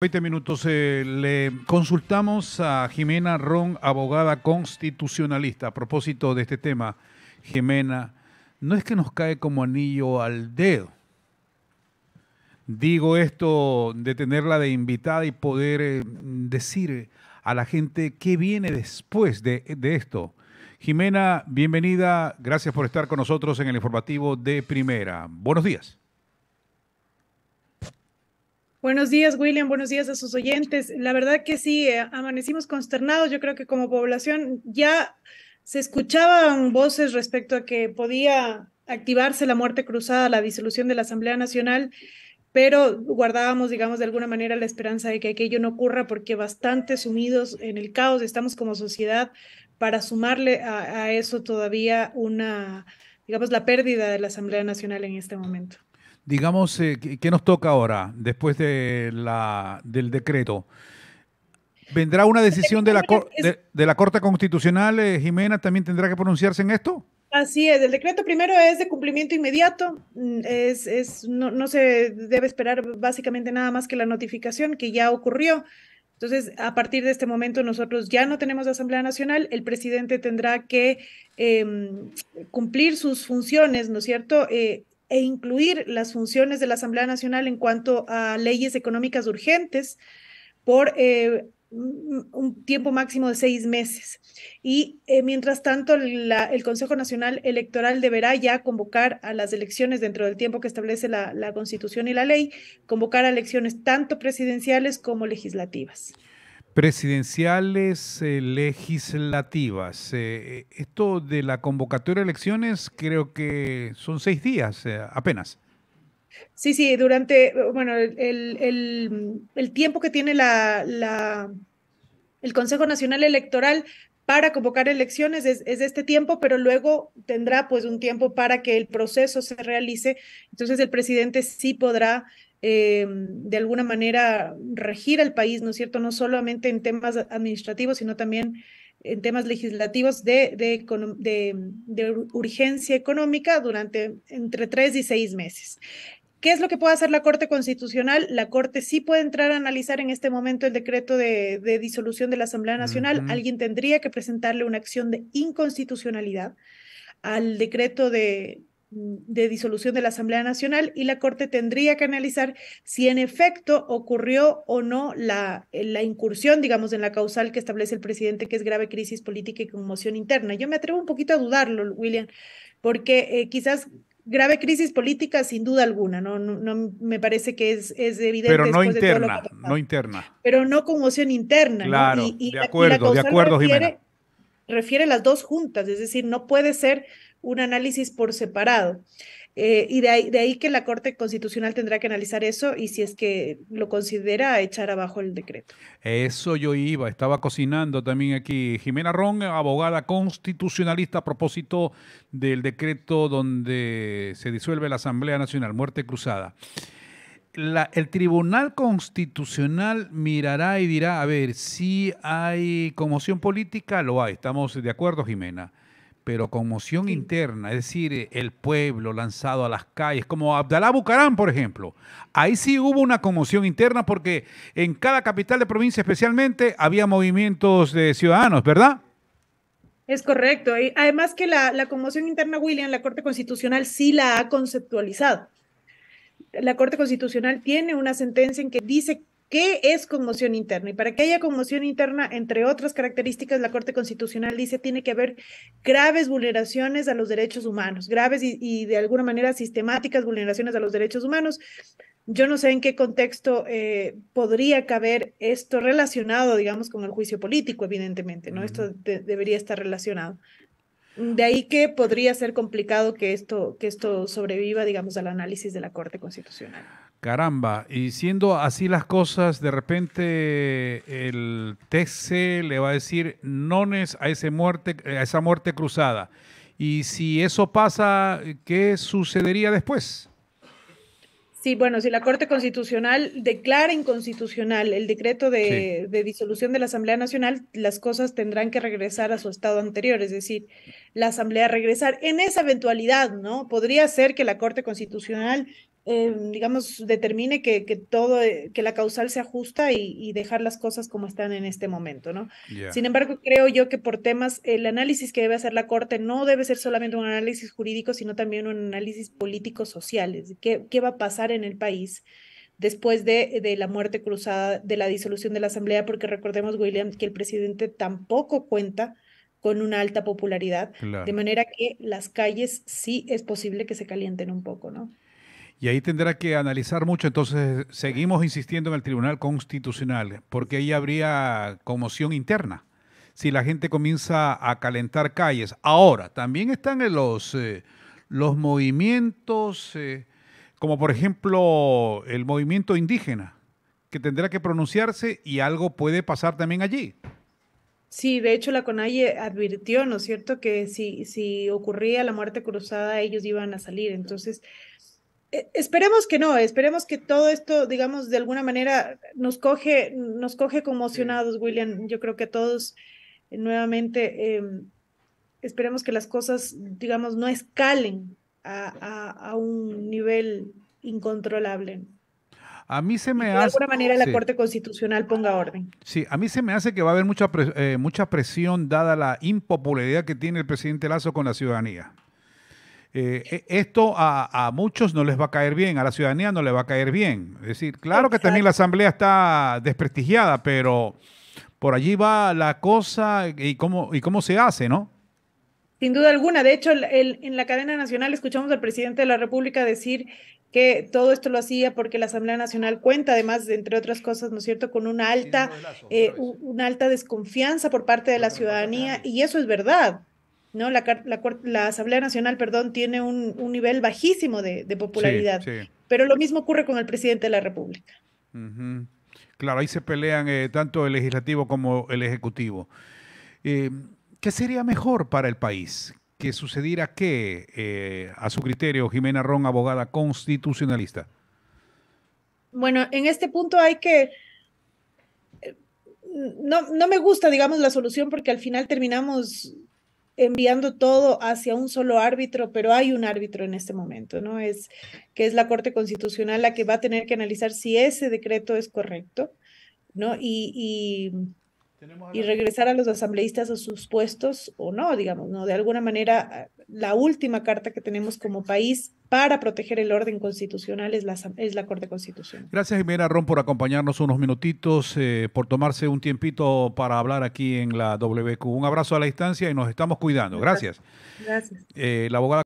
20 minutos. Eh, le consultamos a Jimena Ron, abogada constitucionalista, a propósito de este tema. Jimena, no es que nos cae como anillo al dedo. Digo esto de tenerla de invitada y poder eh, decir a la gente qué viene después de esto. Jimena, bienvenida. Gracias por estar con nosotros en el informativo de primera. Buenos días. Buenos días, William. Buenos días a sus oyentes. La verdad que sí, eh, amanecimos consternados. Yo creo que como población ya se escuchaban voces respecto a que podía activarse la muerte cruzada, la disolución de la Asamblea Nacional, pero guardábamos, digamos, de alguna manera la esperanza de que aquello no ocurra porque bastante sumidos en el caos estamos como sociedad para sumarle a eso todavía una, digamos, la pérdida de la Asamblea Nacional en este momento digamos, eh, ¿qué nos toca ahora después de la, del decreto? ¿Vendrá una pues decisión de la, de, la Corte Constitucional? Eh, Jimena también tendrá que pronunciarse en esto. Así es, el decreto primero es de cumplimiento inmediato, mm, es, no, se debe esperar básicamente nada más que la notificación que ya ocurrió. Entonces, a partir de este momento nosotros ya no tenemos Asamblea Nacional, el presidente tendrá que em, cumplir sus funciones, ¿no es cierto? Eh, e incluir las funciones de la Asamblea Nacional en cuanto a leyes económicas urgentes por eh, un tiempo máximo de seis meses. Y eh, mientras tanto, el Consejo Nacional Electoral deberá ya convocar a las elecciones dentro del tiempo que establece la, la Constitución y la ley, convocar a elecciones tanto presidenciales como legislativas presidenciales, eh, legislativas. Eh, eh, esto de la convocatoria de elecciones creo que son seis días apenas. Sí, sí, durante, bueno, el, tiempo que tiene la, la, el Consejo Nacional Electoral para convocar elecciones es, es, este tiempo, pero luego tendrá pues un tiempo para que el proceso se realice. Entonces el presidente sí podrá eh, de alguna manera regir al país, ¿no es cierto? No solamente en temas administrativos, sino también en temas legislativos de, de, urgencia económica durante entre tres y seis meses. ¿Qué es lo que puede hacer la Corte Constitucional? La Corte sí puede entrar a analizar en este momento el decreto de, disolución de la Asamblea Nacional. Alguien tendría que presentarle una acción de inconstitucionalidad al decreto de, de disolución de la Asamblea Nacional y la Corte tendría que analizar si en efecto ocurrió o no la, la, incursión, digamos, en la causal que establece el presidente, que es grave crisis política y conmoción interna. Yo me atrevo un poquito a dudarlo, William, porque eh, quizás grave crisis política sin duda alguna, no, no, me parece que es, es evidente. Pero no interna, no interna. Pero no conmoción interna. Claro, y, de acuerdo, de acuerdo, Refiere las dos juntas, es decir, no puede ser un análisis por separado. Eh, y de ahí, que la Corte Constitucional tendrá que analizar eso y si es que lo considera echar abajo el decreto. Eso yo iba, estaba cocinando también aquí. Jimena Ron, abogada constitucionalista a propósito del decreto donde se disuelve la Asamblea Nacional, muerte cruzada. el Tribunal Constitucional mirará y dirá, a ver, si hay conmoción política, lo hay, estamos de acuerdo, Jimena pero conmoción interna, es decir, eh, el pueblo lanzado a las calles, como Abdalá Bucarán, por ejemplo. Ahí sí hubo una conmoción interna porque en cada capital de provincia especialmente había movimientos de ciudadanos, ¿verdad? Es correcto. además que la, la conmoción interna, William, la Corte Constitucional sí la ha conceptualizado. La Corte Constitucional tiene una sentencia en que dice ¿Qué es conmoción interna? Y para que haya conmoción interna, entre otras características, la Corte Constitucional dice tiene que haber graves vulneraciones a los derechos humanos, graves y, de alguna manera sistemáticas vulneraciones a los derechos humanos. Yo no sé en qué contexto eh, podría caber esto relacionado, digamos, con el juicio político, evidentemente, ¿no? Esto debería estar relacionado. De ahí que podría ser complicado que esto, que esto sobreviva, digamos, al análisis de la Corte Constitucional. Caramba, y siendo así las cosas, de repente el TC le va a decir nones a, ese muerte, eh, a esa muerte cruzada. Y si eso pasa, ¿qué sucedería después? Sí, bueno, si la Corte Constitucional declara inconstitucional el decreto de, disolución de la Asamblea Nacional, las cosas tendrán que regresar a su estado anterior, es decir, la Asamblea regresar en esa eventualidad, ¿no? Podría ser que la Corte Constitucional Em, digamos, determine que, todo, eh, que la causal se ajusta y, dejar las cosas como están en este momento, ¿no? Sin embargo, creo yo que por temas, el análisis que debe hacer la Corte no debe ser solamente un análisis jurídico, sino también un análisis político-social, ¿Qué, va a pasar en el país después de, la muerte cruzada, de la disolución de la Asamblea, porque recordemos, William, que el presidente tampoco cuenta con una alta popularidad, de manera que las calles sí es posible que se calienten un poco, ¿no? Y ahí tendrá que analizar mucho. Entonces, seguimos insistiendo en el Tribunal Constitucional, porque ahí habría conmoción interna si la gente comienza a calentar calles. Ahora, también están los, eh, los movimientos, eh, como por ejemplo el movimiento indígena, que tendrá que pronunciarse y algo puede pasar también allí. Sí, de hecho la CONAIE advirtió, ¿no es cierto?, que si, si ocurría la muerte cruzada, ellos iban a salir. Entonces, eh, esperemos que no, esperemos que todo esto, digamos, de alguna manera nos coge, nos coge conmocionados, William. Yo creo que todos eh, nuevamente em, esperemos que las cosas, digamos, no escalen a, un nivel incontrolable. A mí se me de hace. alguna manera la Corte Constitucional ponga orden. Sí, a mí se me hace que va a haber mucha, eh, mucha presión dada la impopularidad que tiene el presidente Lazo con la ciudadanía eh, e, esto a, muchos no les va a caer bien, a la ciudadanía no le va a caer bien. Es decir, claro que también la asamblea está desprestigiada, pero por allí va la cosa y cómo, y cómo se hace, ¿no? Sin duda alguna. De hecho, en la cadena nacional escuchamos al presidente de la República decir que todo esto lo hacía porque la Asamblea Nacional cuenta, además, entre otras cosas, ¿no es cierto?, con una alta, eh, una alta desconfianza por parte de la ciudadanía, y eso es verdad. La, Asamblea Nacional, perdón, tiene un, nivel bajísimo de, popularidad. Pero lo mismo ocurre con el presidente de la República. Claro, ahí se pelean eh, tanto el legislativo como el ejecutivo. Eh, ¿Qué sería mejor para el país? ¿Que sucediera qué, eh, a su criterio, Jimena Ron, abogada constitucionalista? Bueno, en este punto hay que... no me gusta, digamos, la solución porque al final terminamos enviando todo hacia un solo árbitro, pero hay un árbitro en este momento, ¿no? Es que es la Corte Constitucional la que va a tener que analizar si ese decreto es correcto, ¿no? Y, y y regresar a los asambleístas a sus puestos o no, digamos, ¿no? De alguna manera, ah, la última carta que tenemos como país para proteger el orden constitucional es la, es la Corte Constitucional. Gracias, Jimena Ron, por acompañarnos unos minutitos, eh, por tomarse un tiempito para hablar aquí en la WQ. Un abrazo a la distancia y nos estamos cuidando. Gracias. Gracias. Eh, la abogada